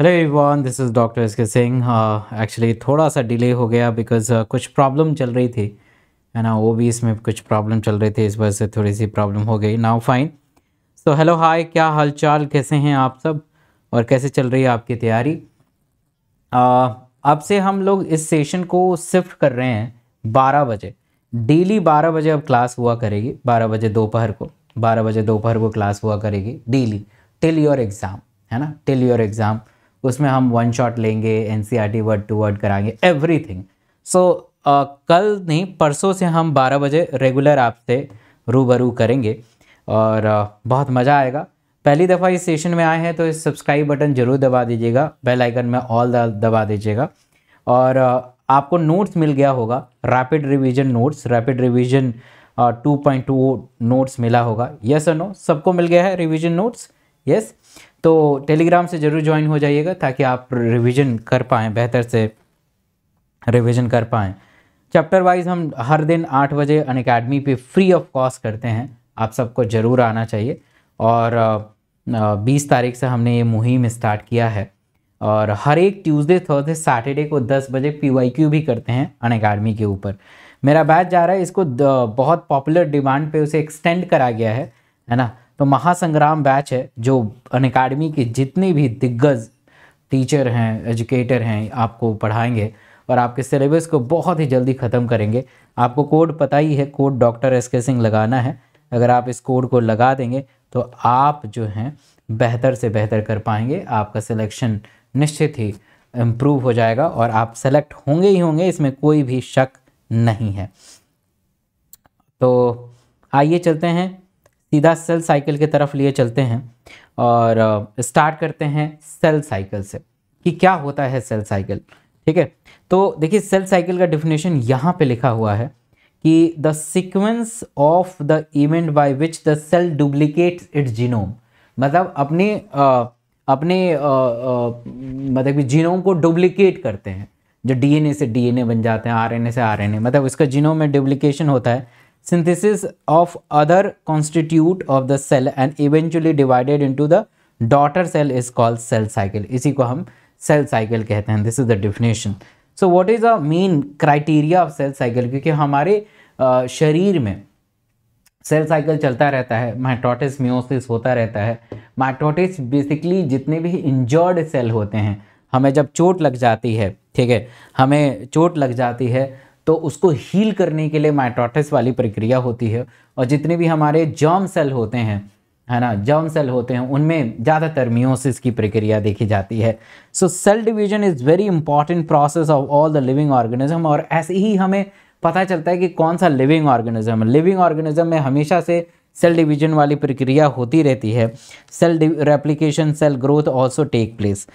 Hello everyone this is doctor S K Singh actually थोड़ा सा delay हो गया बिकॉज uh, कुछ प्रॉब्लम चल रही थी है ना वो भी इसमें कुछ प्रॉब्लम चल रही थी इस वजह से थोड़ी सी प्रॉब्लम हो गई now fine so hello hi क्या हालचाल कैसे हैं आप सब और कैसे चल रही है आपकी तैयारी uh, अब से हम लोग इस सेशन को शिफ्ट कर रहे हैं बारह बजे डेली बारह बजे अब क्लास हुआ करेगी बारह बजे दोपहर को बारह बजे दोपहर को क्लास हुआ करेगी डेली टिल योर एग्ज़ाम है ना टिल योर एग्ज़ाम उसमें हम वन शॉट लेंगे N C R T word to word कराएंगे एवरीथिंग सो uh, कल नहीं परसों से हम 12 बजे रेगुलर आपसे रूबरू करेंगे और uh, बहुत मज़ा आएगा पहली दफ़ा इस सेशन में आए हैं तो इस सब्सक्राइब बटन ज़रूर दबा दीजिएगा बेल आइकन में ऑल दबा दीजिएगा और uh, आपको नोट्स मिल गया होगा rapid revision notes rapid revision 2.2 notes मिला होगा यस और नो सबको मिल गया है रिवीजन नोट्स यस तो टेलीग्राम से ज़रूर ज्वाइन हो जाइएगा ताकि आप रिवीजन कर पाएँ बेहतर से रिवीजन कर पाएँ चैप्टर वाइज हम हर दिन आठ बजे अन अकेडमी पर फ्री ऑफ कॉस्ट करते हैं आप सबको ज़रूर आना चाहिए और बीस तारीख से हमने ये मुहिम स्टार्ट किया है और हर एक ट्यूसडे थर्सडे सैटरडे को दस बजे पी भी करते हैं अन अकेडमी के ऊपर मेरा बैच जा रहा है इसको बहुत पॉपुलर डिमांड पे उसे एक्सटेंड करा गया है है ना तो महासंग्राम बैच है जो अन अकेडमी के जितने भी दिग्गज टीचर हैं एजुकेटर हैं आपको पढ़ाएंगे और आपके सिलेबस को बहुत ही जल्दी ख़त्म करेंगे आपको कोड पता ही है code doctor S K Singh लगाना है अगर आप इस कोड को लगा देंगे तो आप जो हैं बेहतर से बेहतर कर पाएंगे आपका सिलेक्शन निश्चित ही इम्प्रूव हो जाएगा और आप सेलेक्ट होंगे ही होंगे इसमें कोई भी शक नहीं है तो आइए चलते हैं सीधा सेल साइकिल के तरफ लिए चलते हैं और स्टार्ट uh, करते हैं सेल साइकिल से कि क्या होता है सेल साइकिल ठीक है तो देखिए सेल साइकिल का डिफिनेशन यहाँ पे लिखा हुआ है कि the sequence of the event by which the cell duplicate it genome मतलब अपने आ, uh, अपने आ, uh, आ, मतलब कि जीनोम को डुप्लीकेट करते हैं जो डीएनए से डीएनए बन जाते हैं आरएनए से आरएनए मतलब इसका जीनोम में डुप्लीकेशन होता है synthesis of other constitute of the cell and eventually divided into the daughter cell is called cell cycle इसी को हम cell cycle कहते हैं this is the definition so what is the main criteria of cell cycle क्योंकि हमारे शरीर में cell cycle चलता रहता है माइटोटिस म्योसिस होता रहता है माइटोटिस बेसिकली जितने भी इंजर्ड सेल होते हैं हमें जब चोट लग जाती है ठीक है हमें चोट लग जाती है तो उसको हील करने के लिए माइटोटिस वाली प्रक्रिया होती है और जितने भी हमारे जर्म सेल होते हैं है ना जर्म सेल होते हैं उनमें ज़्यादातर मियोसिस की प्रक्रिया देखी जाती है so cell division is very important process of all the living organism और ऐसे ही हमें पता चलता है कि कौन सा लिविंग ऑर्गेनिज्म है लिविंग ऑर्गेनिज्म में हमेशा से सेल डिवीजन वाली प्रक्रिया होती रहती है cell replication cell growth also take place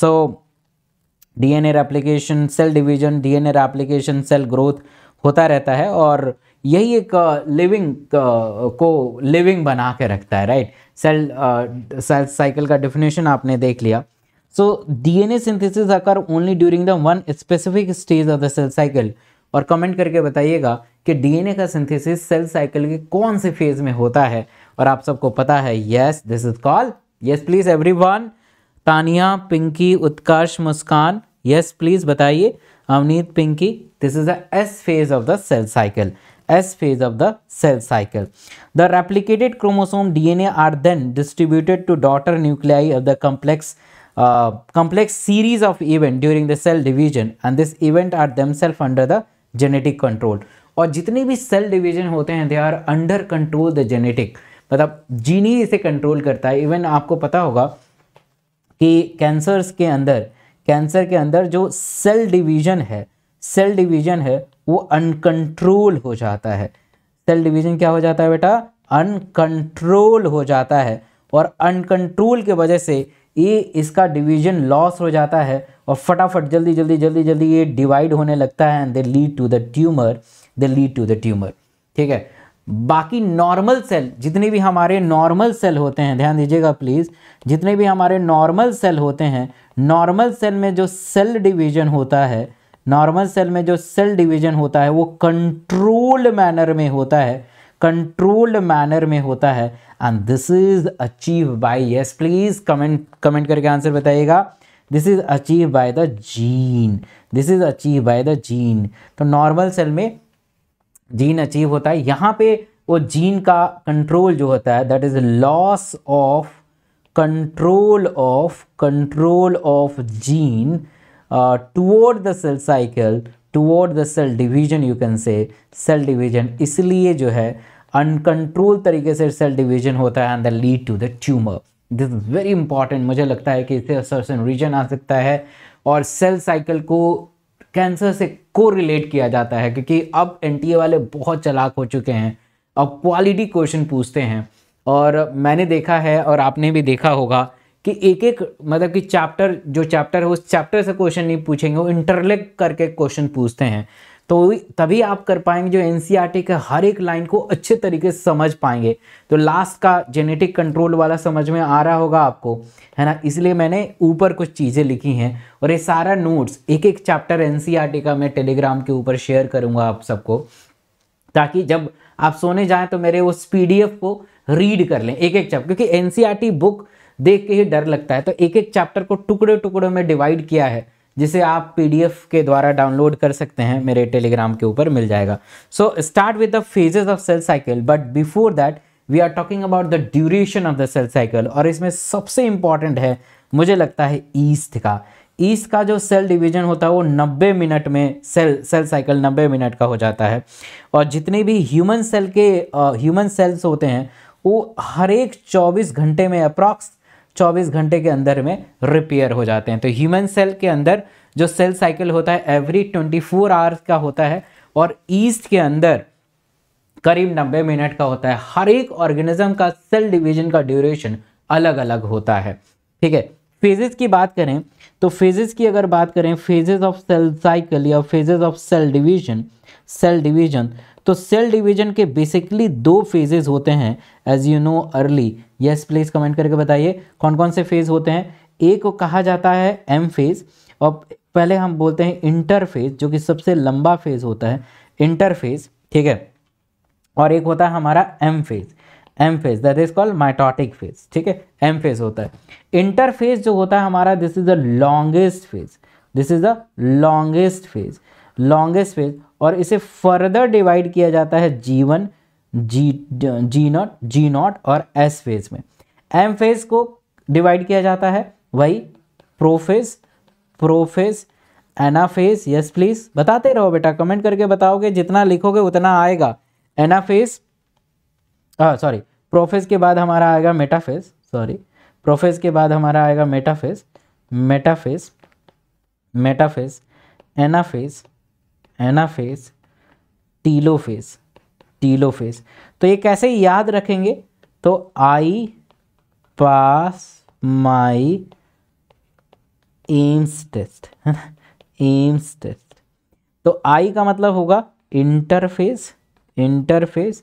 so DNA application cell division DNA application cell growth होता रहता है और यही एक लिविंग को लिविंग बना के रखता है राइट सेल सेल साइकिल का डिफिनेशन आपने देख लिया so DNA synthesis occur only during the one specific stage of the cell cycle और कमेंट करके बताइएगा कि डीएनए का सिंथेसिस सेल साइकिल के कौन से फेज में होता है और आप सबको पता है yes this is call yes please everyone Tania Pinky Utkarsh Muskan yes please बताइए Avneet Pinky this is the S phase of the cell cycle S phase of the cell cycle the replicated chromosome DNA are then distributed to daughter nuclei of the complex complex series of event during the cell division and this event are themselves under the genetic control और जितने भी cell division होते हैं they are under control the genetic मतलब जीनी इसे control करता है इवन आपको पता होगा कि कैंसर्स के अंदर कैंसर के अंदर जो सेल डिवीजन है सेल डिवीजन है वो अनकंट्रोल हो जाता है सेल डिवीजन क्या हो जाता है बेटा अनकंट्रोल हो जाता है और अनकंट्रोल के वजह से ये इसका डिवीजन लॉस हो जाता है और फटाफट जल्दी जल्दी जल्दी जल्दी ये डिवाइड होने लगता है and they lead to the tumour they lead to the tumour ठीक है बाकी नॉर्मल सेल जितने भी हमारे नॉर्मल सेल होते हैं ध्यान दीजिएगा प्लीज़ जितने भी हमारे नॉर्मल सेल होते हैं नॉर्मल सेल में जो सेल डिवीजन होता है नॉर्मल सेल में जो सेल डिवीजन होता है वो कंट्रोल मैनर में होता है कंट्रोल्ड मैनर में होता है and this is achieve by yes please comment comment करके आंसर बताइएगा this is achieve by the gene this is achieve by the gene तो नॉर्मल सेल में जीन अचीव होता है यहाँ पे वो जीन का कंट्रोल जो होता है that is loss of control of control of gene toward the cell cycle toward the cell division you can say cell division इसलिए जो है अनकंट्रोल तरीके से सेल डिवीजन होता है and the lead to the tumour this is very important मुझे लगता है कि इससे रीजन आ सकता है और सेल साइकिल को कैंसर से को रिलेट किया जाता है क्योंकि अब एन वाले बहुत चलाक हो चुके हैं अब क्वालिटी क्वेश्चन पूछते हैं और मैंने देखा है और आपने भी देखा होगा कि एक एक मतलब कि चैप्टर जो चैप्टर है उस चैप्टर से क्वेश्चन नहीं पूछेंगे वो इंटरलेक्ट करके क्वेश्चन पूछते हैं तो तभी आप कर पाएंगे जो एन e के हर एक लाइन को अच्छे तरीके से समझ पाएंगे तो लास्ट का जेनेटिक कंट्रोल वाला समझ में आ रहा होगा आपको है ना इसलिए मैंने ऊपर कुछ चीज़ें लिखी हैं और ये सारा नोट्स एक एक चैप्टर एन का मैं टेलीग्राम के ऊपर शेयर करूँगा आप सबको ताकि जब आप सोने जाएं तो मेरे उस पी को रीड कर लें एक एक चैप्टर क्योंकि एन बुक e देख के ही डर लगता है तो एक एक चैप्टर को टुकड़े टुकड़ों में डिवाइड किया है जिसे आप पीडीएफ के द्वारा डाउनलोड कर सकते हैं मेरे टेलीग्राम के ऊपर मिल जाएगा so start with the phases of cell cycle but before that we are talking about the duration of the cell cycle और इसमें सबसे इंपॉर्टेंट है मुझे लगता है ईस्ट का ईस्ट का जो सेल डिवीजन होता है वो 90 मिनट में सेल सेल साइकिल 90 मिनट का हो जाता है और जितने भी ह्यूमन सेल के ह्यूमन सेल्स होते हैं वो हर एक 24 घंटे में अप्रॉक्स 24 घंटे के अंदर में रिपेयर हो जाते हैं तो ह्यूमन सेल के अंदर जो सेल साइकिल होता है एवरी 24 आवर्स का होता है और ईस्ट के अंदर करीब 90 मिनट का होता है हर एक ऑर्गेनिज्म का सेल डिवीजन का ड्यूरेशन अलग अलग होता है ठीक है फेजेस की बात करें तो फेजेस की अगर बात करें फेजेस ऑफ सेल साइकिल या phases of cell division cell division तो सेल डिवीजन के बेसिकली दो फेजेस होते हैं as you know early yes please comment करके बताइए कौन कौन से फेज़ होते हैं एक को कहा जाता है एम फेज़ और पहले हम बोलते हैं इंटरफेज जो कि सबसे लंबा फेज़ होता है इंटरफेज ठीक है और एक होता है हमारा M phase M phase that is called mitotic phase ठीक है एम फेज होता है इंटरफेज जो होता है हमारा this is the longest phase this is the longest phase longest phase और इसे फर्दर डिवाइड किया जाता है G one G G naught G naught और एस फेज में एम फेज को डिवाइड किया जाता है वही prophase prophase anaphase yes please बताते रहो बेटा कमेंट करके बताओगे जितना लिखोगे उतना आएगा एनाफेज सॉरी प्रोफेज के बाद हमारा आएगा मेटाफेज सॉरी प्रोफेज के बाद हमारा आएगा metaphase metaphase metaphase anaphase anaphase telophase telophase तो ये कैसे याद रखेंगे तो आई पास माई एम्स टेस्ट है ना एम्स टेस्ट तो आई का मतलब होगा इंटरफेस इंटरफेस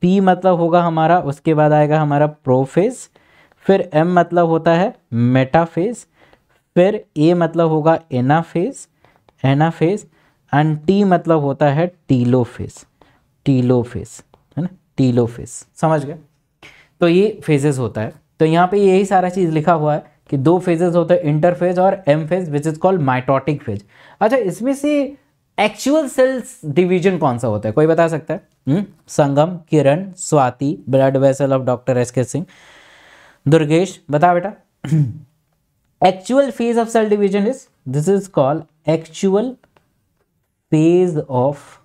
पी मतलब होगा हमारा उसके बाद आएगा हमारा प्रोफेस फिर एम मतलब होता है मेटाफेस फिर ए मतलब होगा एनाफेस एनाफेस एंटी मतलब होता है टीलोफेस टीलोफेस है ना टीलोफेस समझ गए तो ये फेजेस होता है तो यहाँ पे यही सारा चीज़ लिखा हुआ है कि दो फेजेस होते हैं इंटरफेज और M phase which is called mitotic phase अच्छा इसमें से एक्चुअल सेल्स डिवीजन कौन सा होता है कोई बता सकता है हुँ? हम्म? Sangam Kiran Swati blood vessel of doctor S K Singh Durgesh बता बेटा actual phase of cell division is this is called actual phase of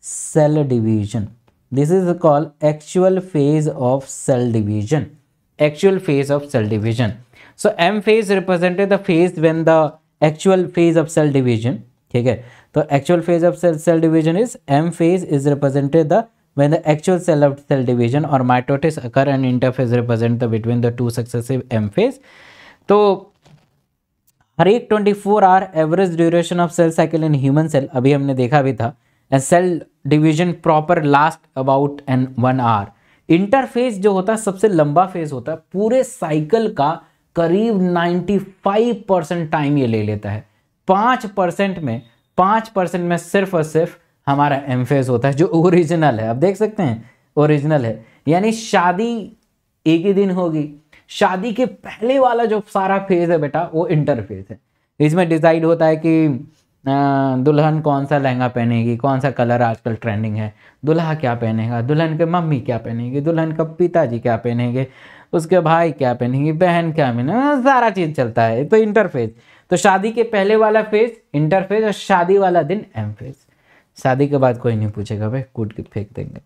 cell division. This is called actual phase of cell division. Actual phase of cell division. So M phase represented the phase when the actual phase of cell division. Okay. So actual phase of cell, cell division is M phase is represented the when the actual cell of cell division or mitosis occur and interphase represent the between the two successive M phase. So हर एक 24 hour average duration of cell cycle in human cell अभी हमने देखा भी था and cell division proper last about an one hour interphase जो होता है सबसे लंबा फेज होता है पूरे साइकिल का करीब 95 परसेंट टाइम ये ले लेता है पाँच परसेंट में पाँच परसेंट में सिर्फ और सिर्फ हमारा एम फेज होता है जो ओरिजिनल है आप देख सकते हैं ओरिजिनल है यानी शादी एक ही दिन होगी शादी के पहले वाला जो सारा फेज है बेटा वो इंटर फेज है इसमें डिसाइड होता है कि दुल्हन कौन सा लहंगा पहनेगी कौन सा कलर आजकल ट्रेंडिंग है दुल्हा क्या पहनेगा दुल्हन के मम्मी क्या पहनेगी दुल्हन का पिताजी क्या पहनेंगे उसके भाई क्या पहनेंगे बहन क्या पहने सारा चीज़ चलता है तो इंटरफेज तो शादी के पहले वाला फेज इंटरफेज और शादी वाला दिन एम फेज शादी के बाद कोई नहीं पूछेगा भाई कूट के फेंक देंगे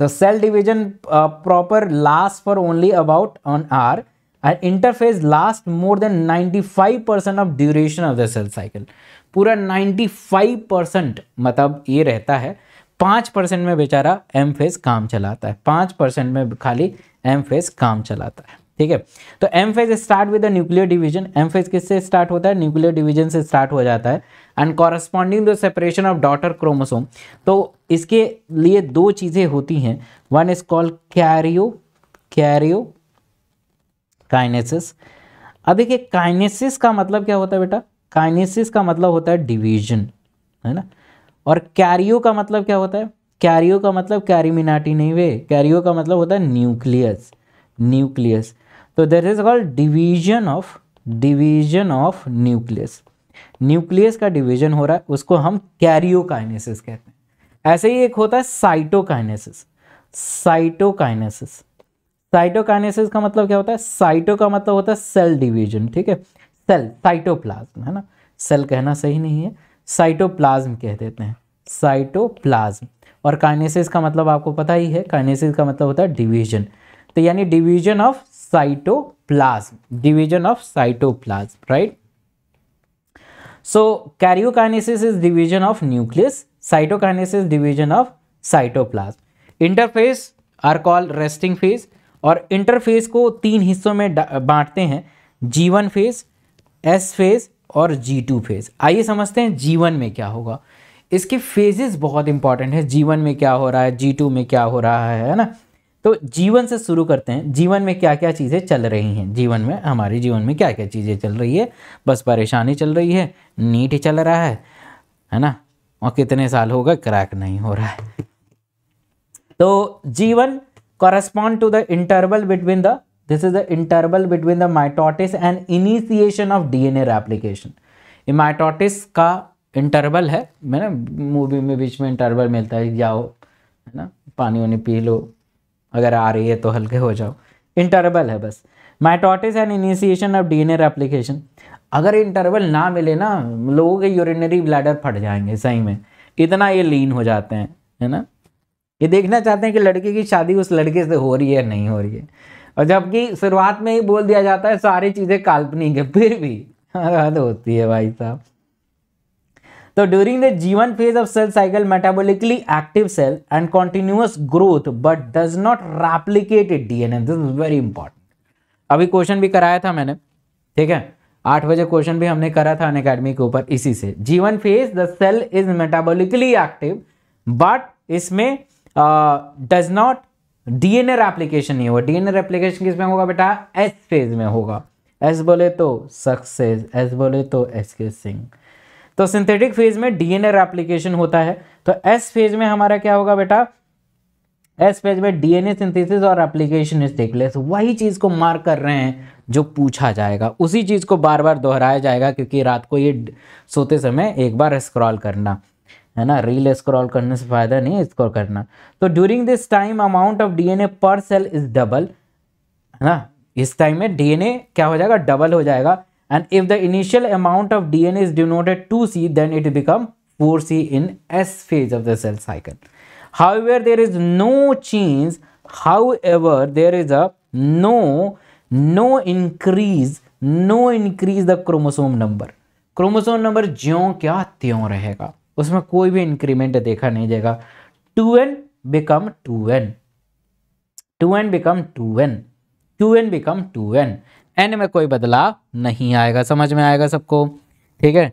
The cell division uh, proper lasts for only about an hour and interphase lasts more than 95% of duration of the cell cycle. पूरा 95% मतलब ये रहता है पाँच परसेंट में बेचारा एम फेज काम चलाता है पाँच परसेंट में खाली एम फेज काम चलाता है ठीक है तो M phase start with nuclear division M phase किससे स्टार्ट होता है न्यूक्लियर डिवीजन से स्टार्ट हो जाता है and corresponding to separation of daughter chromosome तो इसके लिए दो चीज़ें होती हैं one is called karyo karyokinesis अब देखिए काइनेसिस का मतलब क्या होता है बेटा काइनेसिस का मतलब होता है डिवीजन है ना और कैरियो का मतलब क्या होता है कैरियो का मतलब कैरिमिनाटी नहीं वे कैरियो का मतलब होता है nucleus nucleus So there is called division of division of nucleus. Nucleus का डिवीजन हो रहा है उसको हम कैरियोकाइनेसिस कहते हैं ऐसे ही एक होता है साइटोकाइनेसिस साइटोकाइनेसिस साइटोकाइनेसिस का मतलब क्या होता है साइटो का मतलब होता है सेल डिवीजन ठीक है सेल साइटोप्लाज्म है ना सेल कहना सही नहीं है साइटोप्लाज्म कह देते हैं साइटोप्लाज्म और काइनेसिस का मतलब आपको पता ही है काइनेसिस का मतलब होता है डिवीजन तो यानी division of cytoplasm division of cytoplasm right so karyokinesis is division of nucleus cytokinesis division of cytoplasm interphase are called resting phase और इंटरफेस को तीन हिस्सों में बांटते हैं G one phase S phase और जी टू फेज आइए समझते हैं जी में क्या होगा इसके फेजेस बहुत इंपॉर्टेंट है जी में क्या हो रहा है जी टू में क्या हो रहा है है ना तो जीवन से शुरू करते हैं जीवन में क्या क्या चीज़ें चल रही हैं जीवन में हमारे जीवन में क्या क्या चीज़ें चल रही है बस परेशानी चल रही है नीट चल रहा है है ना और कितने साल होगा क्रैक नहीं हो रहा है तो G one to the interval between the this is the interval between the mitosis and initiation of D N replication ये माइटोटिस का इंटरवल है मैंने मूवी में बीच में इंटरवल मिलता है जाओ है ना पानी वानी पी लो अगर आ रही है तो हल्के हो जाओ इंटरवल है बस mitosis and initiation of D application अगर इंटरवल ना मिले ना लोगों के यूरिनरी ब्लैडर फट जाएंगे सही में इतना ये लीन हो जाते हैं है ना ये देखना चाहते हैं कि लड़के की शादी उस लड़के से हो रही है नहीं हो रही है और जबकि शुरुआत में ही बोल दिया जाता है सारी चीज़ें काल्पनिक है फिर भी हद हाँ, होती है भाई साहब So तो during the G1 phase of cell cycle, metabolically active cell and continuous growth but does not replicate DNA. This is very important अभी क्वेश्चन भी कराया था मैंने ठीक है आठ बजे क्वेश्चन भी हमने करा था अन अकेडमी के ऊपर इसी से G one phase the cell is metabolically active but इसमें डज नॉट डीएनए एप्लीकेशन नहीं होगा डीएनए रेप्लिकेशन किसमें होगा बेटा एस फेज में होगा एस बोले तो सक्सेस एस बोले तो एस के सिंह तो सिंथेटिक फेज में डीएनए रेप्लिकेशन होता है तो एस फेज में हमारा क्या होगा बेटा एस फेज में डीएनए सिंथेसिस और एप्लीकेशन देख ले वही चीज़ को मार्क कर रहे हैं जो पूछा जाएगा उसी चीज़ को बार बार दोहराया जाएगा क्योंकि रात को ये सोते समय एक बार स्क्रॉल करना है ना रील स्क्रॉल करने से फ़ायदा नहीं है स्क्रॉल करना तो during this time amount of DNA per cell is double है ना इस टाइम में डीएनए क्या हो जाएगा डबल हो जाएगा And if the initial amount of DNA is denoted 2C, then it becomes 4C in S phase of the cell cycle. However, there is no change. However, there is a no, no increase, no increase the chromosome number. chromosome number ज्यो क्या त्यों रहेगा Usme koi bhi increment dekha nahi jayega. 2N become 2N. 2N become 2N. 2N become 2N. N में कोई बदलाव नहीं आएगा समझ में आएगा सबको ठीक है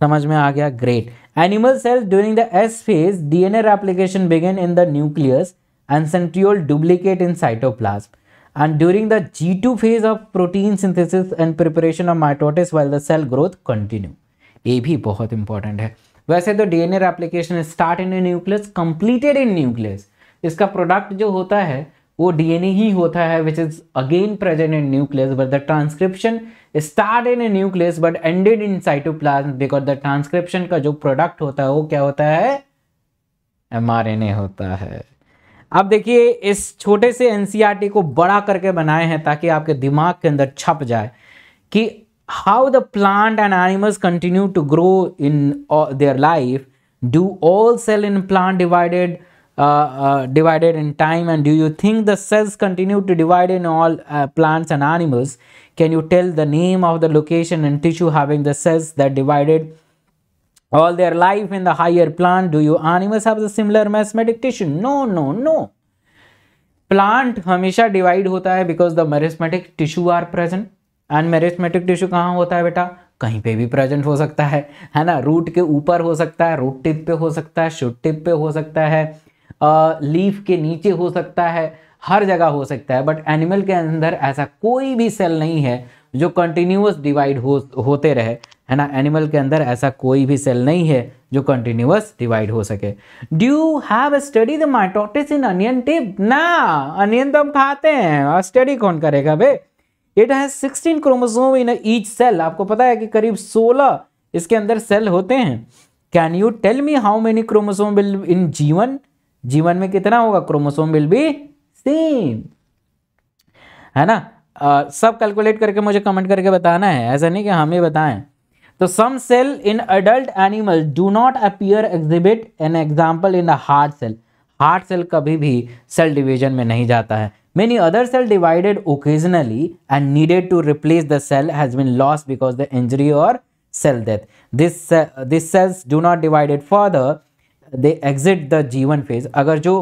समझ में आ गया great animal cells during the S phase DNA replication begin in the nucleus and centriole duplicate in cytoplast and during the G two phase of protein synthesis and preparation of mitosis well the cell growth continue ये भी बहुत important है वैसे तो DNA replication start in nucleus completed in nucleus इसका product जो होता है वो डीएनए ही होता है which is again present in nucleus but the transcription start in a nucleus but ended in cytoplasm because the transcription का जो प्रोडक्ट होता है वो क्या होता है एम होता है अब देखिए इस छोटे से एनसीईआरटी e को बड़ा करके बनाए हैं ताकि आपके दिमाग के अंदर छप जाए कि how the plant and animals continue to grow in their life do all cell in plant divided divided in time and do you think the cells continue to divide in all plants and animals? Can you tell the name of the location and tissue having the cells that divided all their life in the higher plant? Do you animals have the similar mesmetic tissue? No, no, no. Plant हमेशा divide होता है because the meristematic tissue are present and meristematic tissue कहाँ होता है बेटा कहीं पे भी प्रेजेंट हो सकता है है ना रूट के ऊपर हो सकता है रूट टिप पे हो सकता है शुट टिप पे हो सकता है लीफ के नीचे हो सकता है हर जगह हो सकता है बट एनिमल के अंदर ऐसा कोई भी सेल नहीं है जो कंटिन्यूस डिवाइड हो होते रहे है ना एनिमल के अंदर ऐसा कोई भी सेल नहीं है जो कंटिन्यूस डिवाइड हो सके do you have study the mitosis in onion tip ना अनियन तो हम खाते हैं और स्टडी कौन करेगा बे it has sixteen chromosome in each cell आपको पता है कि करीब सोलह इसके अंदर सेल होते हैं can you tell me how many chromosome will in जीवन जीवन में कितना होगा क्रोमोसोम विल बी सेम है ना आ, सब कैलकुलेट करके मुझे कमेंट करके बताना है ऐसा नहीं कि हम ही बताएं तो some cell in adult animal do not appear exhibit an example in the heart cell heart cell कभी भी सेल डिवीजन में नहीं जाता है many other cell divided occasionally and needed to replace the cell has been loss because the injury और cell death this this cells do not divided for they exit the जीवन phase अगर जो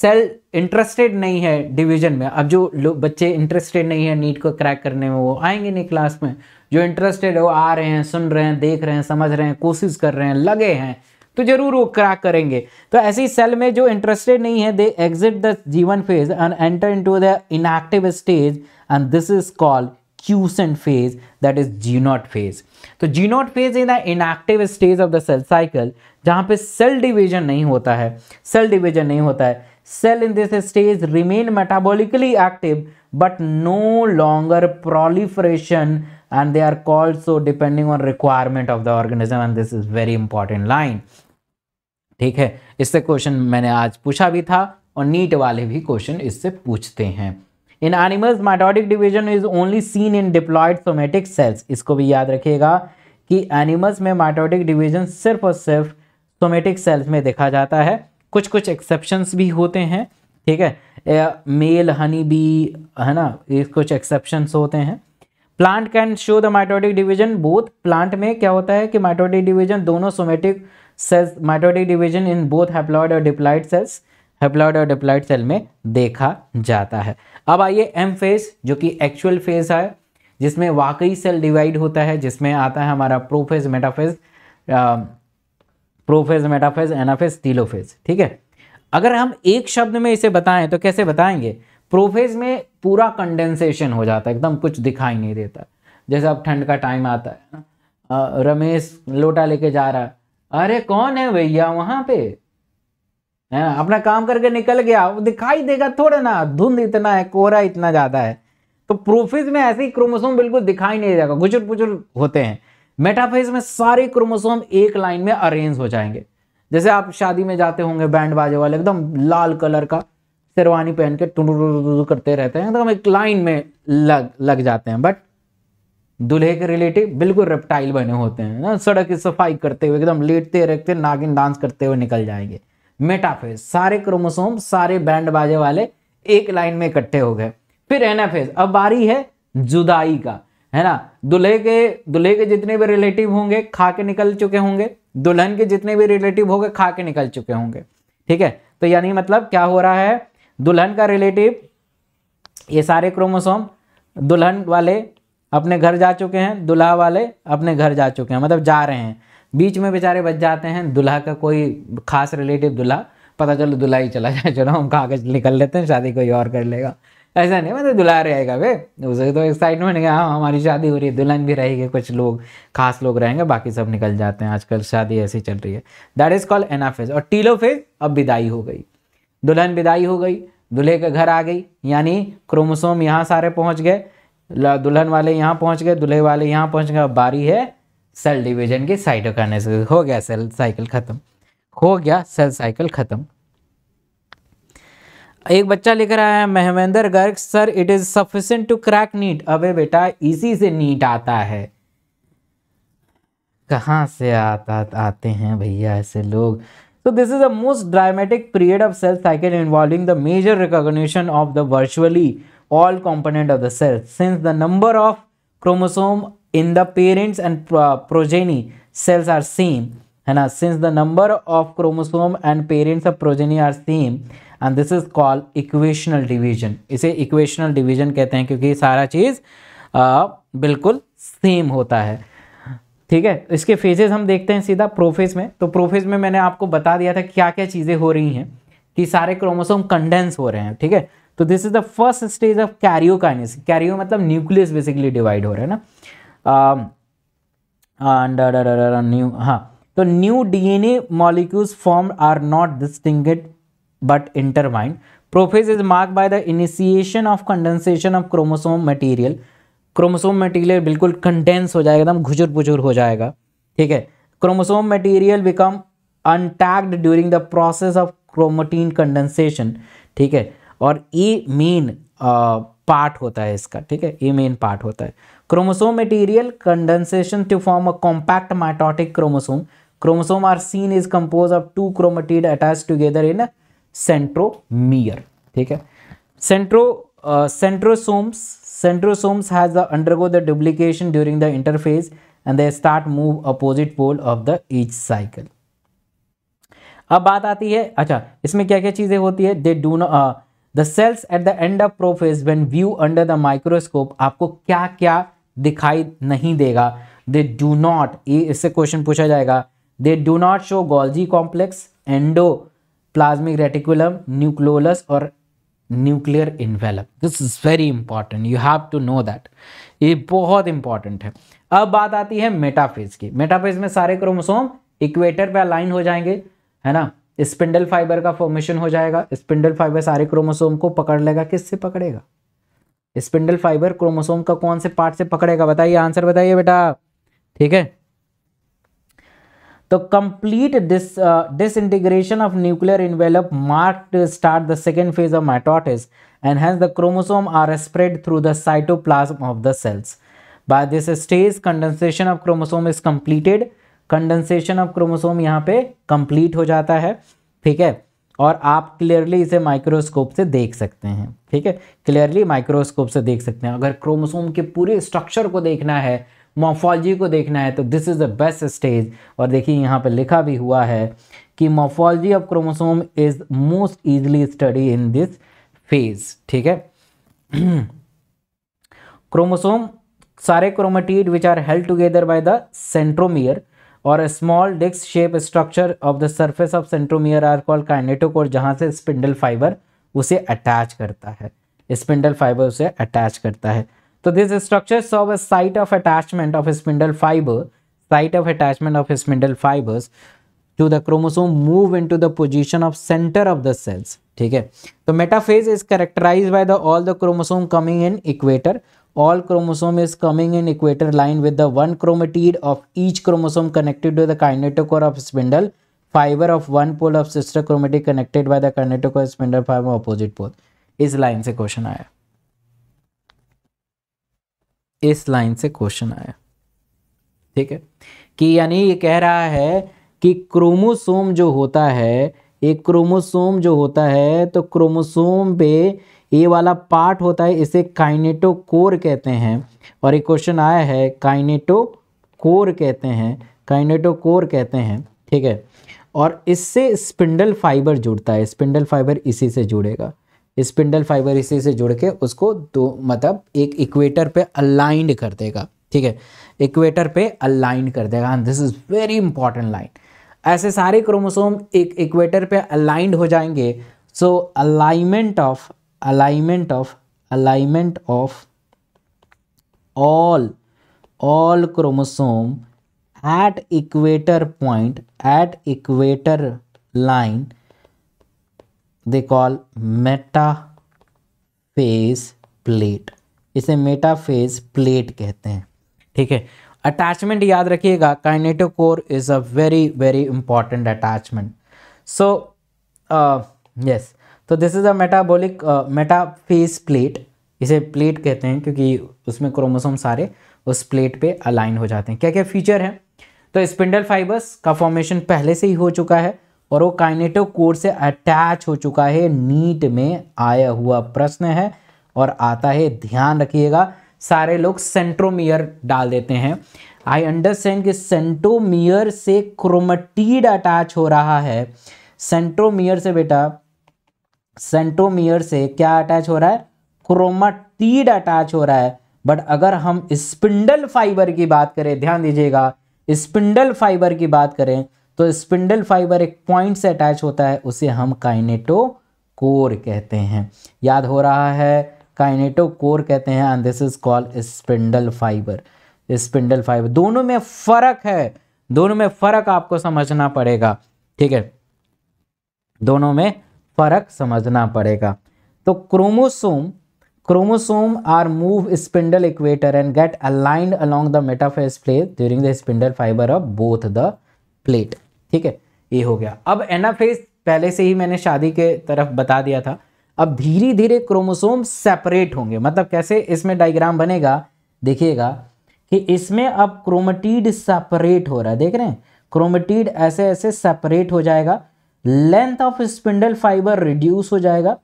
cell interested नहीं है division में अब जो बच्चे इंटरेस्टेड नहीं है नीट को क्रैक करने में वो आएंगे नहीं क्लास में जो इंटरेस्टेड है वो आ रहे हैं सुन रहे हैं देख रहे हैं समझ रहे हैं कोशिश कर रहे हैं लगे हैं तो जरूर वो क्रैक करेंगे तो ऐसी सेल में जो इंटरेस्टेड नहीं है दे एग्जिट द जीवन phase and enter to the inactive stage and this is called quiescent phase that is G naught phase तो G naught phase in the inactive stage of the cell cycle जहां पे cell division नहीं होता है cell division नहीं होता है cell in this stage remain metabolically active but no longer proliferation and they are called so depending on requirement of the organism and this is very important line ठीक है इससे question मैंने आज पूछा भी था और नीट वाले भी क्वेश्चन इससे पूछते हैं in animals mitotic division is only seen in diploid somatic cells इसको भी याद रखिएगा कि एनिमल्स में माइटोटिक डिवीजन सिर्फ और सिर्फ सोमेटिक सेल्स में देखा जाता है कुछ कुछ एक्सेप्शंस भी होते हैं ठीक है मेल हनी बी है ना कुछ एक्सेप्शंस होते हैं plant can show the mitotic division both plant में क्या होता है कि माइटोटिक डिवीजन दोनों somatic cells mitotic division in both haploid और डिप्लाइड सेल्स हेप्लॉइड और डिप्लॉइड सेल में देखा जाता है अब आइए एम फेज जो कि एक्चुअल फेज है जिसमें वाकई सेल डिवाइड होता है जिसमें आता है हमारा prophase metaphase prophase metaphase anaphase telophase ठीक है अगर हम एक शब्द में इसे बताएं तो कैसे बताएंगे प्रोफेज में पूरा कंडेंसेशन हो जाता है एकदम कुछ दिखाई नहीं देता जैसे अब ठंड का टाइम आता है रमेश लोटा लेके जा रहा अरे कौन है भैया वहाँ पे है अपना काम करके निकल गया वो दिखाई देगा थोड़ा ना धुंध इतना है कोहरा इतना ज़्यादा है तो प्रोफिज में ऐसे ही क्रोमोसोम बिल्कुल दिखाई नहीं देगा गुजुर पुजुर होते हैं मेटाफेज में सारे क्रोमोसोम एक लाइन में अरेंज हो जाएंगे जैसे आप शादी में जाते होंगे बैंड बाजे वाले एकदम लाल कलर का शेरवानी पहन के टुडू करते रहते हैं एकदम एक लाइन में लग लग जाते हैं बट दूल्हे के रिलेटिव बिल्कुल रेप्टाइल बने होते हैं ना सड़क की सफाई करते हुए एकदम लेटते रहते नागिन डांस करते हुए निकल जाएंगे मेटाफेज सारे क्रोमोसोम सारे बैंड बाजे वाले एक लाइन में इकट्ठे हो गए फिर एनाफेज अब बारी है जुदाई का है ना दुल्हे के दुल्हे के जितने भी रिलेटिव होंगे खा के निकल चुके होंगे दुल्हन के जितने भी रिलेटिव होंगे खा के निकल चुके होंगे ठीक है तो यानी मतलब क्या हो रहा है दुल्हन का रिलेटिव ये सारे क्रोमोसोम दुल्हन वाले अपने घर जा चुके हैं दुल्हा वाले अपने घर जा चुके हैं मतलब जा रहे हैं बीच में बेचारे बच जाते हैं दुल्हा का कोई खास रिलेटिव दुल्हा पता चलो दुल्हा ही चला जाए चलो हम कागज निकल लेते हैं शादी कोई और कर लेगा ऐसा नहीं मतलब दुल्हा रहेगा वे उसे तो एक्साइटमेंट गया हाँ हमारी शादी हो रही है दुल्हन भी रहेगी कुछ लोग खास लोग रहेंगे बाकी सब निकल जाते हैं आजकल शादी ऐसी चल रही है दैट इज़ कॉल्ड फेज और टीलो फेज अब विदाई हो गई दुल्हन विदाई हो गई दूल्हे के घर आ गई यानी क्रोमोसोम यहाँ सारे पहुँच गए दुल्हन वाले यहाँ पहुँच गए दूल्हे वाले यहाँ पहुँच गए अब बारी है सेल डिवीजन की साइटोकाइनेसिस हो गया सेल साइकिल खत्म हो गया सेल साइकिल खत्म एक बच्चा लिख रहा है Mahvendra Garg sir it is sufficient to crack NEET अबे बेटा इसी से नीट आता है कहां से आता आते हैं भैया ऐसे लोग so this is the most dramatic period of cell cycle involving the major recognition of the virtually all component of the cell since the number of chromosome in the parents and progeny cells are same है ना since the number of chromosome and parents of progeny are same and this is called equational division इसे equational division कहते हैं क्योंकि सारा चीज़ बिल्कुल same होता है ठीक है इसके फेजेस हम देखते हैं सीधा प्रोफेज में तो प्रोफेज में मैंने आपको बता दिया था क्या क्या चीज़ें हो रही हैं कि सारे क्रोमोसोम कंडेंस हो रहे हैं ठीक है तो this is the first stage of karyo karyo मतलब न्यूक्लियस बेसिकली डिवाइड हो रहा है ना न्यू हाँ तो new DNA molecules form are not distinct but intertwined prophase is mark by the initiation of condensation of chromosome material. Chromosome material बिल्कुल condense हो जाएगा एकदम घुजुर पुजुर हो जाएगा ठीक है chromosome material become untangled during the process of chromatin condensation ठीक है और ये मेन पार्ट होता है इसका ठीक है ये मेन पार्ट होता है Chromosome material condensation to form a compact mitotic chromosome. Chromosome are seen is composed of two chromatid attached together in a centromere. ठीक है centro uh, centrosomes centrosomes has the undergo the duplication during the interphase and they start move opposite pole of the each cycle. अब बात आती है अच्छा इसमें क्या क्या चीज़ें होती है they do the cells at the end of prophase when view under the microscope आपको क्या क्या दिखाई नहीं देगा दे डू नॉट ये इससे क्वेश्चन पूछा जाएगा they do not show Golgi complex endoplasmic reticulum nucleolus और nuclear envelope this is very important you have to know that ये बहुत इंपॉर्टेंट है अब बात आती है मेटाफेज की मेटाफेज में सारे क्रोमोसोम इक्वेटर पे अलाइन हो जाएंगे है ना स्पिंडल फाइबर का फॉर्मेशन हो जाएगा स्पिंडल फाइबर सारे क्रोमोसोम को पकड़ लेगा किससे पकड़ेगा स्पिंडल फाइबर क्रोमोसोम का कौन से पार्ट से पकड़ेगा बताइए आंसर बताइए बेटा ठीक है तो complete dis disintegration of nuclear envelope mark start the second phase of mitosis and hence the chromosome are spread through the cytoplasm of the cells by this stage condensation of chromosome is completed condensation of chromosome यहाँ पे complete हो जाता है ठीक है और आप clearly इसे माइक्रोस्कोप से देख सकते हैं ठीक है क्लियरली माइक्रोस्कोप से देख सकते हैं अगर क्रोमोसोम के पूरे स्ट्रक्चर को देखना है मोफोलॉजी को देखना है तो this is the best stage और देखिए यहाँ पर लिखा भी हुआ है कि morphology of chromosome is most easily study in this phase ठीक है क्रोमोसोम सारे chromatid which are held together by the centromere और small disc shape structure of the surface of centromere are call kinetochore जहाँ से spindle fibre उसे attach करता है spindle fibre उसे अटैच करता है तो this structure serve a site of attachment of spindle fibre site of attachment of spindle fibres to the chromosome move in to the position of centre of the cells ठीक है तो metaphase is characterized by the all the chromosome coming in equator all chromosome is coming in equator line with the one chromatid of each chromosome connected to the kinetochore of spindle fiber of one pole of sister chromatid connected by the kinetochore spindle fiber opposite pole इस line से question आया इस line से question आया ठीक है कि यानी ये कह रहा है कि क्रोमोसोम जो होता है एक क्रोमोसोम जो होता है तो क्रोमोसोम पे ये वाला पार्ट होता है इसे काइनेटो कोर कहते हैं और एक क्वेश्चन आया है कोर कहते हैं कोर कहते हैं ठीक है और इससे स्पिंडल फाइबर जुड़ता है स्पिंडल फाइबर इसी से जुड़ेगा स्पिंडल फाइबर इसी से जुड़ के उसको दो मतलब एक इक्वेटर पे अलाइंड कर देगा ठीक है इक्वेटर पे अलाइन कर देगा and this is very important line ऐसे सारे क्रोमोसोम एक इक्वेटर पे अलाइंड हो जाएंगे so alignment of alignment of alignment of all all chromosome at equator point at equator line they call metaphase plate इसे मेटाफेज प्लेट कहते हैं ठीक है अटैचमेंट याद रखिएगा core is a very very important attachment so yes तो this is a metabolic metaphase plate इसे plate कहते हैं क्योंकि उसमें क्रोमोसोम सारे उस प्लेट पे अलाइन हो जाते हैं क्या क्या फीचर हैं तो स्पिंडल फाइबर्स का फॉर्मेशन पहले से ही हो चुका है और वो काइनेटो कोर से अटैच हो चुका है नीट में आया हुआ प्रश्न है और आता है ध्यान रखिएगा सारे लोग सेंट्रोमियर डाल देते हैं आई अंडरस्टैंड कि सेंट्रोमियर से क्रोमटीड अटैच हो रहा है सेंट्रोमियर से बेटा सेंट्रोमियर से क्या अटैच हो रहा है क्रोमाटीड अटैच हो रहा है बट अगर हम स्पिंडल फाइबर की बात करें ध्यान दीजिएगा स्पिंडल फाइबर की बात करें तो स्पिंडल फाइबर एक पॉइंट से अटैच होता है उसे हम काइनेटो कोर कहते हैं याद हो रहा है काइनेटो कोर कहते हैं and this is called spindle fibre spindle fibre दोनों में फर्क है दोनों में फर्क आपको समझना पड़ेगा ठीक है दोनों में फर्क समझना पड़ेगा तो chromosome chromosome are move spindle equator and get aligned along the metaphase plate during the spindle fibre of both the plate ठीक है ये हो गया अब एनाफेस पहले से ही मैंने शादी के तरफ बता दिया था अब धीरे धीरे क्रोमोसोम सेपरेट होंगे मतलब कैसे इसमें डायग्राम बनेगा देखिएगा कि इसमें अब क्रोमेटिड सेपरेट हो रहा है देख रहे हैं क्रोमेटिड ऐसे ऐसे सेपरेट हो जाएगा length of spindle fibre reduce हो जाएगा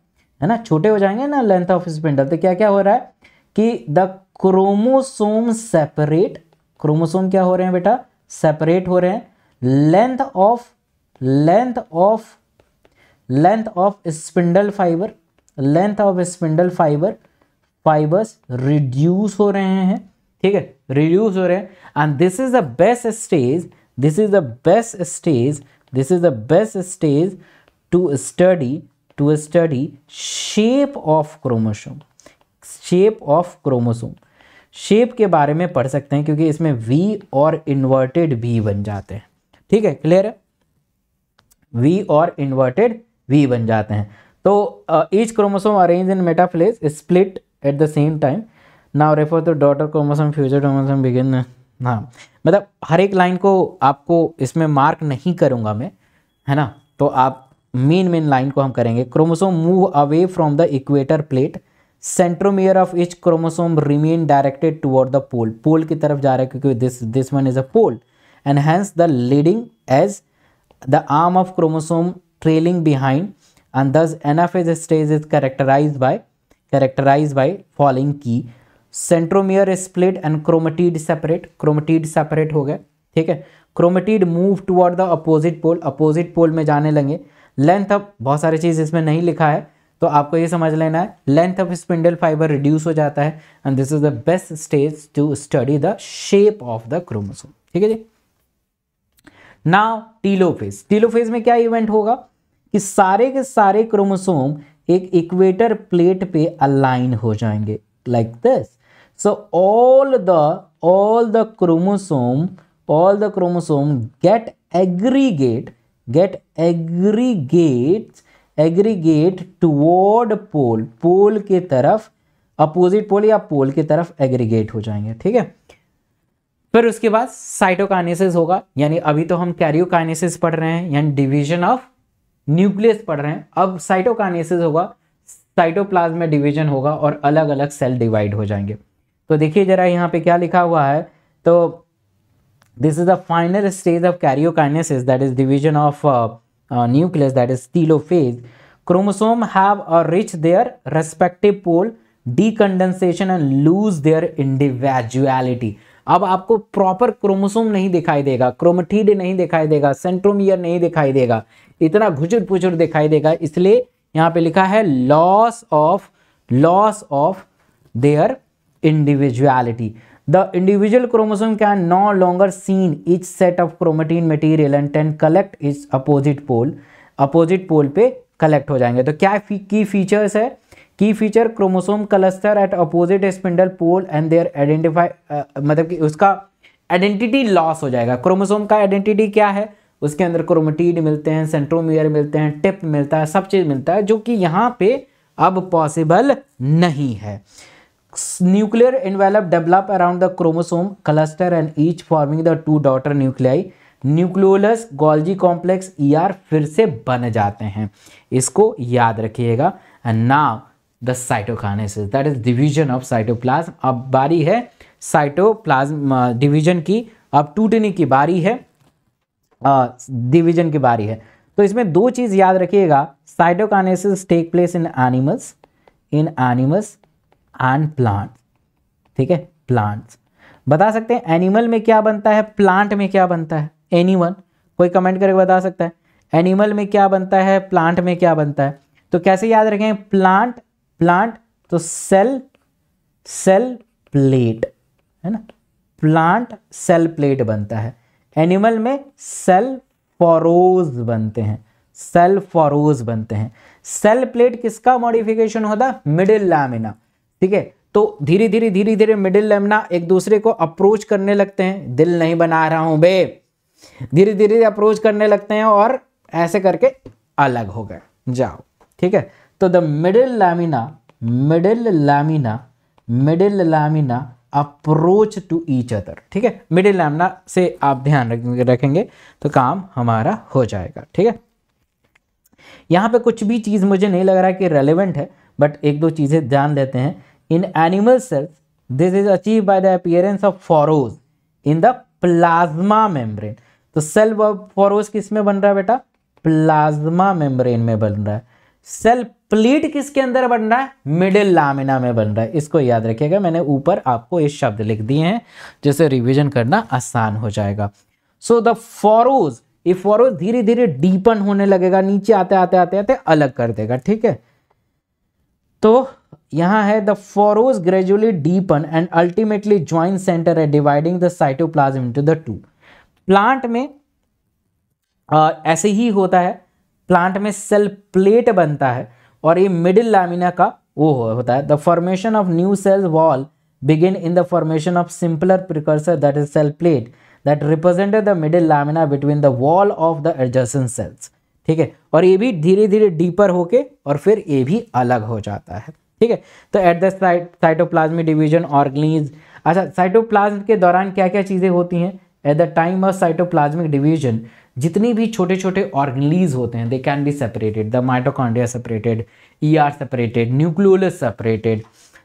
है ना छोटे हो जाएंगे ना लेंथ ऑफ स्पिंडल तो क्या क्या हो रहा है कि द क्रोमोसोम सेपरेट क्रोमोसोम क्या हो रहे हैं बेटा सेपरेट हो रहे हैं length of length of length of spindle fibre length of spindle fibre fibres reduce हो रहे हैं ठीक है रिड्यूस हो रहे हैं and this is the best stage this is the best stage this is the best stage to study to study shape of chromosome shape of chromosome shape के बारे में पढ़ सकते हैं क्योंकि इसमें वी और इन्वर्टेड वी बन जाते हैं ठीक है क्लियर है वी और इन्वर्टेड वी बन जाते हैं तो each chromosome arrange in metaphase split at the same time now refer to daughter chromosome future chromosome begin हाँ मतलब हर एक लाइन को आपको इसमें मार्क नहीं करूँगा मैं है ना तो आप मेन मेन लाइन को हम करेंगे chromosome move away from the equator plate centromere of each chromosome remain directed toward the pole pole की तरफ जा रहा है क्योंकि this this one is a pole and hence the leading edge the arm of chromosome trailing behind and thus anaphase stage is characterized by characterise by following key centromere split and chromatid separate chromatid separate हो गए ठीक है chromatid move toward the opposite pole opposite pole में जाने लगे length of बहुत सारी चीज़ इसमें नहीं लिखा है तो आपको ये समझ लेना है length of spindle fibre reduce हो जाता है and this is the best stage to study the shape of the chromosome ठीक है जी नाउ टीलोफेज टीलोफेज में क्या इवेंट होगा कि सारे के सारे क्रोमोसोम एक इक्वेटर प्लेट पे अलाइन हो जाएंगे like like this So all the all the chromosome all the chromosome get aggregate get aggregates aggregate toward pole pole के तरफ अपोजिट पोल या पोल की तरफ एग्रीगेट हो जाएंगे ठीक है फिर उसके बाद साइटोकाइनेसिस होगा यानी अभी तो हम कैरियोकाइनेसिस पढ़ रहे हैं यानी डिवीजन ऑफ न्यूक्लियस पढ़ रहे हैं अब साइटोकाइनेसिस होगा साइटोप्लाज्म में डिवीजन होगा और अलग अलग सेल डिवाइड हो जाएंगे तो देखिए ज़रा यहाँ पे क्या लिखा हुआ है तो this is the final stage of karyokinesis that is division of nucleus that is phase chromosome have reach their respective pole decondensation and lose their individuality अब आपको प्रॉपर क्रोमोसोम नहीं दिखाई देगा क्रोमोटीड नहीं दिखाई देगा सेंट्रोमियर नहीं दिखाई देगा इतना घुचुर पुचुर दिखाई देगा इसलिए यहां पे लिखा है loss of loss of their individuality. The individual chromosome can no longer seen each set of chromatin material and can collect its opposite pole. Opposite pole पे कलेक्ट हो जाएंगे तो क्या की फीचर्स है key feature chromosome cluster at opposite spindle pole and their identify मतलब कि उसका आइडेंटिटी लॉस हो जाएगा क्रोमोसोम का आइडेंटिटी क्या है उसके अंदर क्रोमोटीड मिलते हैं सेंट्रोमियर मिलते हैं टिप मिलता है सब चीज़ मिलता है जो कि यहाँ पे अब पॉसिबल नहीं है nuclear envelope develop around the chromosome cluster and each forming the two daughter nuclei nucleolus Golgi complex ER फिर से बन जाते हैं इसको याद रखिएगा and now the cytokinesis that is division of cytoplasm अब बारी है साइटोप्लाज्म डिवीजन की अब टूटने की बारी है डिवीजन uh, की बारी है तो इसमें दो चीज़ याद रखिएगा cytokinesis take place in animals in animals and plant ठीक है प्लांट्स बता सकते हैं एनिमल में क्या बनता है प्लांट में क्या बनता है एनीवन कोई कमेंट करके बता सकता है एनिमल में क्या बनता है प्लांट में क्या बनता है तो कैसे याद रखें प्लांट प्लांट तो सेल सेल प्लेट है ना प्लांट सेल प्लेट बनता है एनिमल में सेल फॉरोज बनते हैं सेल फॉरोज बनते हैं सेल प्लेट किसका मॉडिफिकेशन होता है मिडिल लैमिना ठीक है तो धीरे धीरे धीरे धीरे मिडिल लेमना एक दूसरे को अप्रोच करने लगते हैं दिल नहीं बना रहा हूं बे धीरे धीरे अप्रोच करने लगते हैं और ऐसे करके अलग हो गए जाओ ठीक है तो the middle lamina middle lamina middle lamina approach to each other ठीक है मिडिल लैमिना से आप ध्यान रखेंगे तो काम हमारा हो जाएगा ठीक है यहां पे कुछ भी चीज़ मुझे नहीं लग रहा कि रेलिवेंट है बट एक दो चीज़ें ध्यान देते हैं in animal cells this is achieved by the appearance of furrows in the plasma membrane तो सेल फॉरोज किस में बन रहा है बेटा प्लाज्मा मेम्ब्रेन में बन रहा है सेल प्लीट किसके अंदर बन रहा है मिडिल लामिना में बन रहा है इसको याद रखिएगा मैंने ऊपर आपको ये शब्द लिख दिए हैं जिसे रिवीजन करना आसान हो जाएगा सो द फॉरोज ये फॉरोज धीरे धीरे डीपन होने लगेगा नीचे आते आते आते आते अलग कर देगा ठीक है तो यहाँ है the furrows gradually deepen and ultimately join centre है dividing the cytoplasm into the two plant में आ, ऐसे ही होता है प्लांट में सेल प्लेट बनता है और ये मिडिल लैमिना का वो होता है the formation of new cell wall begin in the formation of simpler precursor that is cell plate that represented the middle lamina between the wall of the adjacent cells ठीक है और ये भी धीरे धीरे डीपर होके और फिर ये भी अलग हो जाता है ठीक है तो at the cytoplasmic division organelles अच्छा साइटोप्लाज्म के दौरान क्या क्या चीज़ें होती हैं at the time of cytoplasmic division जितनी भी छोटे छोटे ऑर्गनीज होते हैं they can be separated the mitochondria separated E R separated nucleolus separated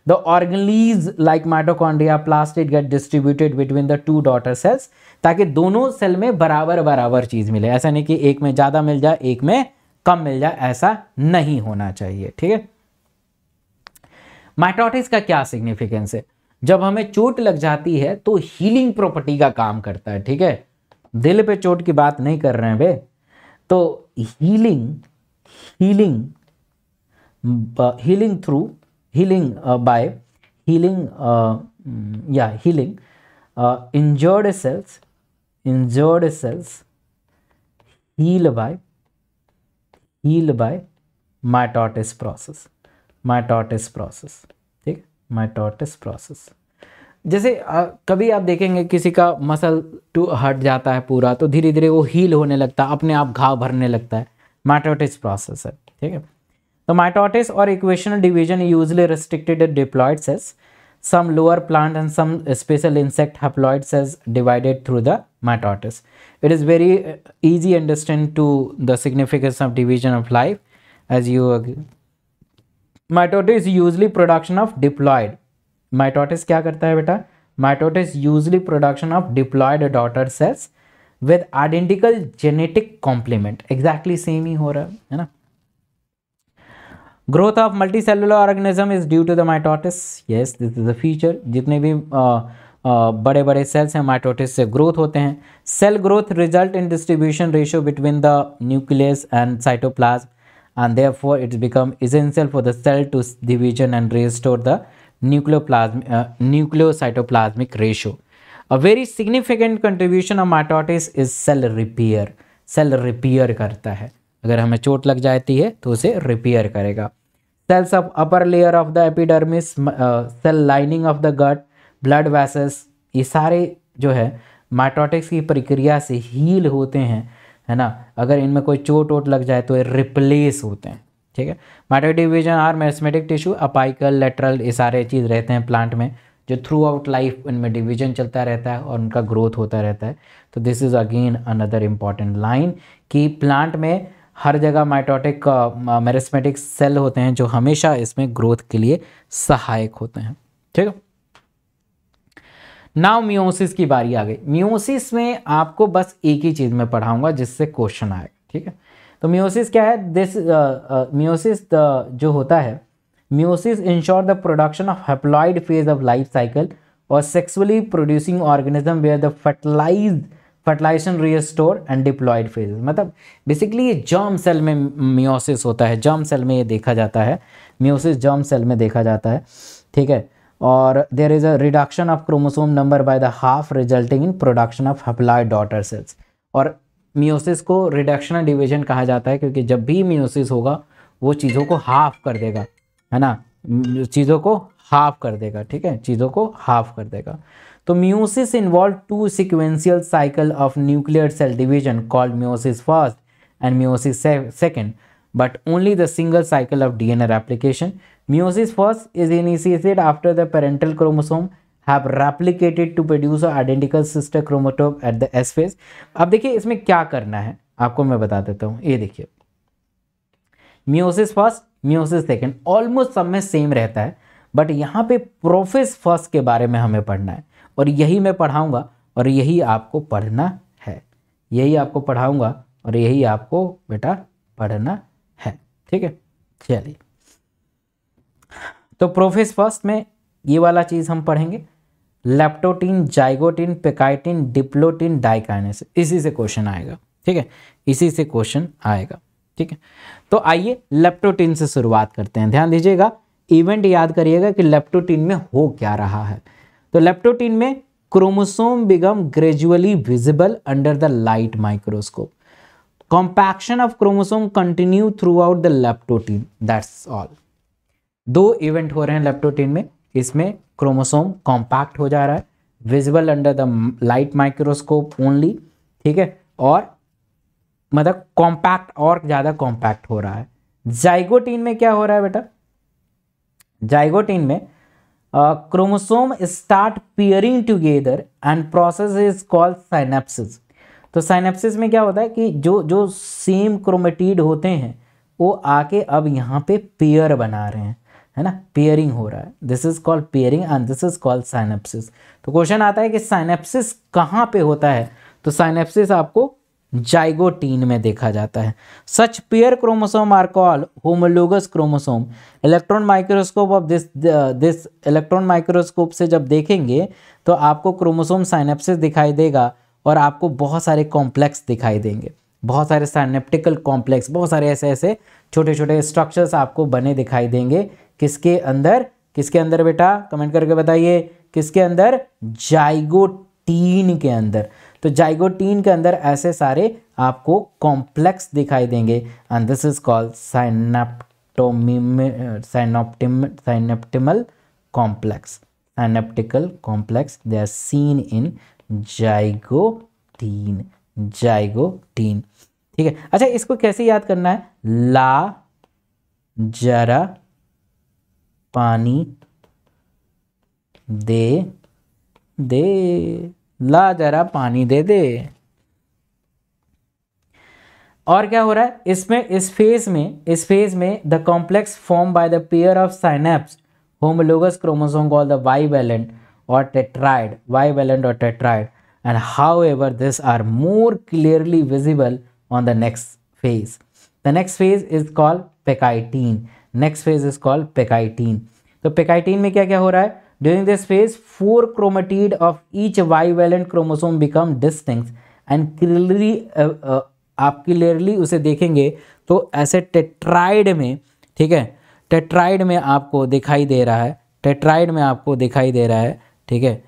the organelles like mitochondria plastid get distributed between the two daughter cells ताकि दोनों cell में बराबर बराबर चीज़ मिले ऐसा नहीं कि एक में ज़्यादा मिल जाए एक में कम मिल जाए ऐसा नहीं होना चाहिए ठीक है माइटोटिस का क्या सिग्निफिकेंस है जब हमें चोट लग जाती है तो हीलिंग प्रॉपर्टी का काम करता है ठीक है दिल पे चोट की बात नहीं कर रहे हैं बे तो healing healing healing through healing by healing या healing injured cells injured cells heal by heal by mitosis process mitosis process ठीक माइटोटिस प्रोसेस जैसे आ, कभी आप देखेंगे किसी का मसल टू हट जाता है पूरा तो धीरे धीरे वो हील होने लगता है अपने आप घाव भरने लगता है माइटोटिस प्रोसेस है ठीक है तो माइटोटिस और equational division usually restricted diploid cess some lower plant and some special insect haploid cess divided through the माइटोटिस it is very easy understand to the significance of division of life as you माइटोटिस usually production of diploid माइटोटिस क्या करता है बेटा माइटोटिस usually production of diploid daughter cells with identical genetic complement exactly same ही हो रहा है ना growth of multi cellular organism is due to the mitosis yes this is the feature जितने भी बड़े बड़े सेल्स हैं माइटोटिस से ग्रोथ होते हैं cell growth result in distribution ratio between the nucleus and cytoplasm and therefore it become essential for the cell to division and restore the nucleoplasm, uh, nucleocytoplasmic ratio. A very significant contribution of mitosis is cell repair. Cell repair karta hai agar hame chot lag jati hai to use repair karega cells of upper layer of the epidermis uh, cell lining of the gut blood vessels ye sare jo hai mitosis ki prakriya se heal hote hain है ना अगर इनमें कोई चोट vote लग जाए तो ये रिप्लेस होते हैं ठीक है mitotic division are meristematic tissue apical lateral ये सारे चीज़ रहते हैं प्लांट में जो थ्रू आउट लाइफ इनमें डिवीजन चलता रहता है और उनका ग्रोथ होता रहता है तो this is again another important line कि प्लांट में हर जगह माइटोटिक मेरेस्मेटिक सेल होते हैं जो हमेशा इसमें ग्रोथ के लिए सहायक होते हैं ठीक है नाउ मियोसिस की बारी आ गई मियोसिस में आपको बस एक ही चीज़ में पढ़ाऊंगा जिससे क्वेश्चन आएगा ठीक है तो मियोसिस क्या है this meiosis uh, uh, uh, जो होता है meiosis ensure the production of haploid phase of life cycle और sexually producing organism where the fertilize fertilization restore and diploid phase मतलब बेसिकली ये जर्म सेल में मियोसिस होता है जर्म सेल में ये देखा जाता है मियोसिस जर्म सेल में देखा जाता है ठीक है और there is a reduction of chromosome number by the half resulting in production of haploid daughter cells और मियोसिस को रिडक्शन एंड डिवीजन कहा जाता है क्योंकि जब भी मियोसिस होगा वो चीज़ों को हाफ कर देगा है ना चीज़ों को हाफ कर देगा ठीक है चीज़ों को हाफ कर देगा तो meiosis involve two sequential cycle of nuclear cell division called meiosis first and meiosis second but only the single cycle of DNA replication. Meiosis first is initiated after the parental chromosome have replicated to produce an identical sister chromatome at the S phase. अब देखिए इसमें क्या करना है आपको मैं बता देता हूँ ये देखिए meiosis first, meiosis second almost सब में सेम रहता है बट यहाँ पे प्रोफेस फर्स्ट के बारे में हमें पढ़ना है और यही मैं पढ़ाऊंगा और यही आपको पढ़ना है यही आपको पढ़ाऊंगा और यही आपको बेटा पढ़ना ठीक है चलिए तो प्रोफेस फर्स्ट में ये वाला चीज़ हम पढ़ेंगे leptotene zygotene pachytene diplotene diakinesis इसी से क्वेश्चन आएगा ठीक है इसी से क्वेश्चन आएगा ठीक है तो आइए लेप्टोटीन से शुरुआत करते हैं ध्यान दीजिएगा इवेंट याद करिएगा कि लेप्टोटीन में हो क्या रहा है तो लेप्टोटीन में chromosome become gradually visible under the light microscope of chromosome continue throughout the leptotene that's all दो इवेंट हो रहे हैं लेप्टोटीन में इसमें क्रोमोसोम कॉम्पैक्ट हो जा रहा है visible under the light microscope only ठीक है और मतलब कॉम्पैक्ट और ज़्यादा कॉम्पैक्ट हो रहा है जाइगोटीन में क्या हो रहा है बेटा जाइगोटीन में chromosome start pairing together and process is called synapsis तो साइनेप्सिस में क्या होता है कि जो जो सेम क्रोमेटीड होते हैं वो आके अब यहाँ पे पेयर बना रहे हैं है ना पेयरिंग हो रहा है this is called pairing and this is called synapsis तो क्वेश्चन आता है कि साइनेप्सिस कहाँ पे होता है तो साइनेप्सिस आपको जाइगोटीन में देखा जाता है such pair chromosome are call homologous chromosome electron microscope of this this electron microscope से जब देखेंगे तो आपको क्रोमोसोम साइनेप्सिस दिखाई देगा और आपको बहुत सारे कॉम्प्लेक्स दिखाई देंगे बहुत सारे साइनेप्टिकल कॉम्प्लेक्स बहुत सारे ऐसे ऐसे छोटे छोटे स्ट्रक्चर्स आपको बने दिखाई देंगे किसके अंदर किसके अंदर बेटा कमेंट करके बताइए किसके अंदर जाइगोटीन के अंदर तो जाइगोटीन के अंदर ऐसे सारे आपको कॉम्प्लेक्स दिखाई देंगे and this is called synaptonemal synaptonemal synaptonemal complex synaptical complex they are seen in zygotene zygotene ठीक है अच्छा इसको कैसे याद करना है ला जरा पानी दे दे ला जरा पानी दे दे और क्या हो रहा है इसमें इस फेज में इस फेज में the complex form by the pair of synapse homologous chromosome call the bivalent or tetrad, bivalent or tetrad and however these are more clearly visible on the next phase. The next phase is called pechitin. Next phase is called pechitin. So pechitin mein kya kya ho raha hai During this phase, four chromatid of each bivalent chromosome become distinct and clearly uh, uh, आप clearly उसे देखेंगे तो ऐसे टेट्राइड में ठीक है टेट्राइड में आपको दिखाई दे रहा है टेट्राइड में आपको दिखाई दे रहा है ठीक है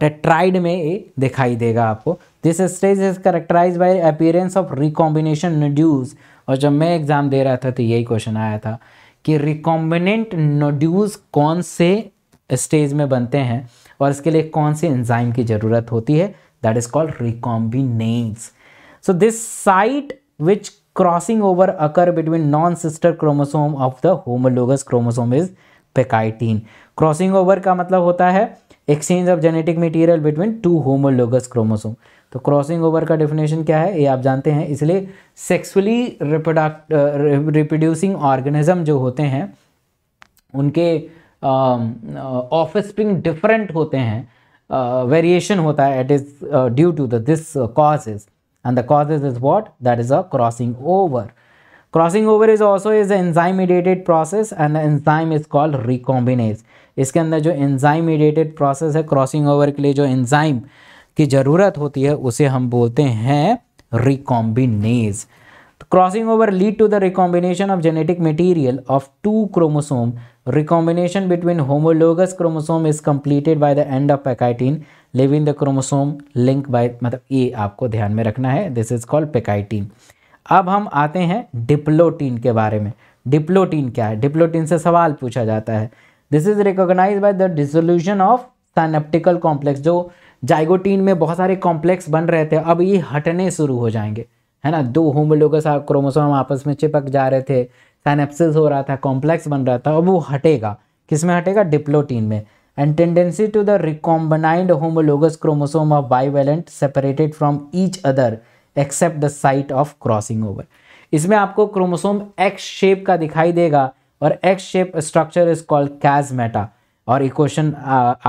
टेट्राइड में ये दिखाई देगा आपको this stage is characterized by appearance of recombination nodules और जब मैं एग्ज़ाम दे रहा था तो यही क्वेश्चन आया था कि रिकॉम्बिनेंट नोड्यूज कौन से स्टेज में बनते हैं और इसके लिए कौन से एंजाइम की ज़रूरत होती है that is called recombinase so this site which crossing over occur between non sister chromosome of the homologous chromosome is pachytene crossing over का मतलब होता है exchange of genetic material between two homologous chromosome तो crossing over का definition क्या है ये आप जानते हैं इसलिए सेक्सुअली रिप्रोडक्ट रिप्रोड्यूसिंग ऑर्गेनिज्म जो होते हैं उनके ऑफ स्प्रिंग डिफरेंट होते हैं वेरिएशन uh, होता है it is due to the this causes and the causes is what that is a crossing over crossing over is also is an enzyme mediated process and the enzyme is called recombinase इसके अंदर जो enzyme mediated process है crossing over के लिए जो enzyme की ज़रूरत होती है उसे हम बोलते हैं recombinase crossing over lead to the recombination of genetic material of two chromosome recombination between homologous chromosome is completed by the end of pachytene leaving the chromosome link by मतलब ये आपको ध्यान में रखना है दिस इज कॉल्ड पैकाइटीन अब हम आते हैं डिप्लोटीन के बारे में डिप्लोटीन क्या है डिप्लोटीन से सवाल पूछा जाता है this is recognize by the dissolution of synaptical complex जो जाइगोटीन में बहुत सारे कॉम्प्लेक्स बन रहे थे अब ये हटने शुरू हो जाएंगे है ना दो होमोलोगस क्रोमोसोम आपस में चिपक जा रहे थे सैनप्सिस हो रहा था कॉम्प्लेक्स बन रहा था अब वो हटेगा किस में हटेगा डिप्लोटीन में and tendency to the recombined homologous chromosome of bivalent separated from each other except the site of crossing over इसमें आपको क्रोमोसोम एक्स शेप का दिखाई देगा और X shape structure is called chiasmata और इक्वेशन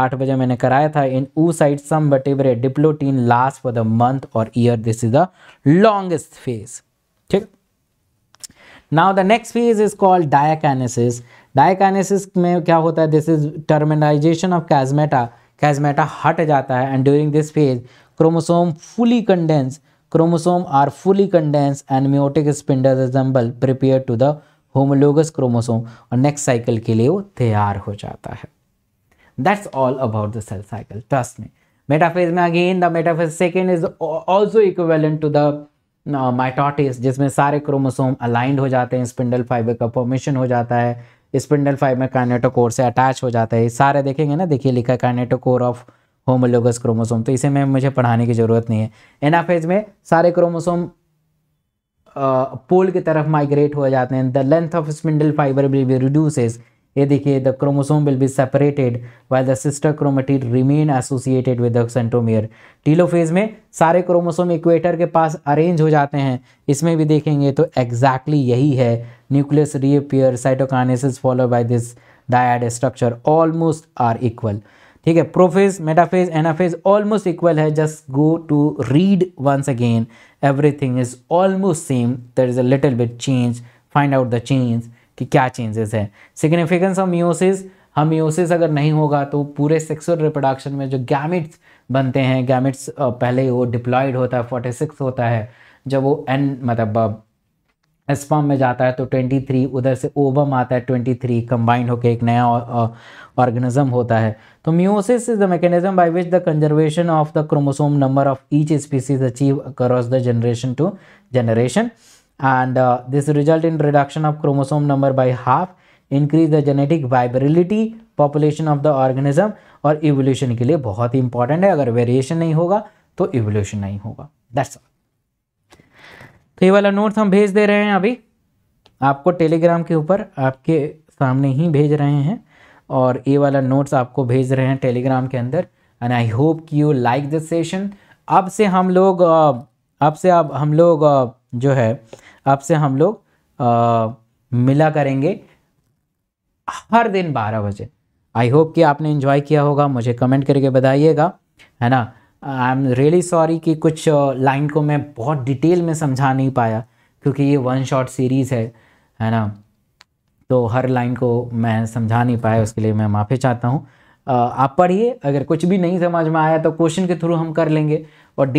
आठ बजे मैंने कराया था इन ऊ साइड सम बट एवर ए diplotene last for the month और year this is the longest phase ठीक now the next phase is called diakinesis diakinesis में क्या होता है this is terminalization of chiasmata chiasmata हट जाता है and during this phase chromosome fully condense chromosome are fully condense and meiotic spindle reassemble prepare to the homologous chromosome और next cycle के लिए वो तैयार हो जाता है that's all about the cell cycle ट्रस्ट में मेटाफेज में again the metaphase second is also equivalent to the mitosis जिसमें सारे क्रोमोसोम अलाइंड हो जाते हैं स्पिंडल फाइबर का फॉर्मेशन हो जाता है स्पिंडल फाइबर कार्नेटोकोर से अटैच हो जाता है सारे देखेंगे ना देखिए लिखा है कार्नेटोकोर ऑफ होमोलोगस क्रोमोसोम तो इसे मैं मुझे पढ़ाने की ज़रूरत नहीं है एनाफेज में सारे क्रोमोसोम पोल की तरफ माइग्रेट हो जाते हैं the length of spindle fibre will be reduces ये देखिए the chromosome will be separated why the sister chromatid remain associated with the centromere telophase में सारे क्रोमोसोम इक्वेटर के पास अरेंज हो जाते हैं इसमें भी देखेंगे तो एग्जैक्टली exactly यही है nucleus reappear cytokinesis follow by this dyad structure almost are equal ठीक है prophase metaphase anaphase almost equal है just go to read once again everything is almost same there is a little bit change find out the change कि क्या changes है significance of meiosis हम meiosis अगर नहीं होगा तो पूरे सेक्सुअल रिप्रोडक्शन में जो गैमिट्स बनते हैं गैमिट्स पहले वो डिप्लॉयड होता है फोर्टी सिक्स होता है जब वो एन मतलब स्पम में जाता है तो 23 उधर से ओबम आता है 23 कंबाइंड होकर एक नया ऑर्गेनिज्म होता है तो meiosis is the mechanism by which the conservation of the chromosome number of each species achieve across the generation to generation and this result in reduction of chromosome number by half increase the genetic variability population of the organism और evolution के लिए बहुत ही important है अगर variation नहीं होगा तो evolution नहीं होगा दैट्स ऑल तो ये वाला नोट्स हम भेज दे रहे हैं अभी आपको टेलीग्राम के ऊपर आपके सामने ही भेज रहे हैं और ये वाला नोट्स आपको भेज रहे हैं टेलीग्राम के अंदर एंड आई होप कि यू लाइक दिस सेशन अब से हम लोग अब से अब हम लोग जो है अब से हम लोग मिला करेंगे हर दिन बारह बजे आई होप कि आपने इन्जॉय किया होगा मुझे कमेंट करके बताइएगा है ना आई एम रियली सॉरी कि कुछ लाइन को मैं बहुत डिटेल में समझा नहीं पाया क्योंकि ये वन शॉट सीरीज़ है है ना तो हर लाइन को मैं समझा नहीं पाया उसके लिए मैं माफ़ी चाहता हूँ आप पढ़िए अगर कुछ भी नहीं समझ में आया तो क्वेश्चन के थ्रू हम कर लेंगे और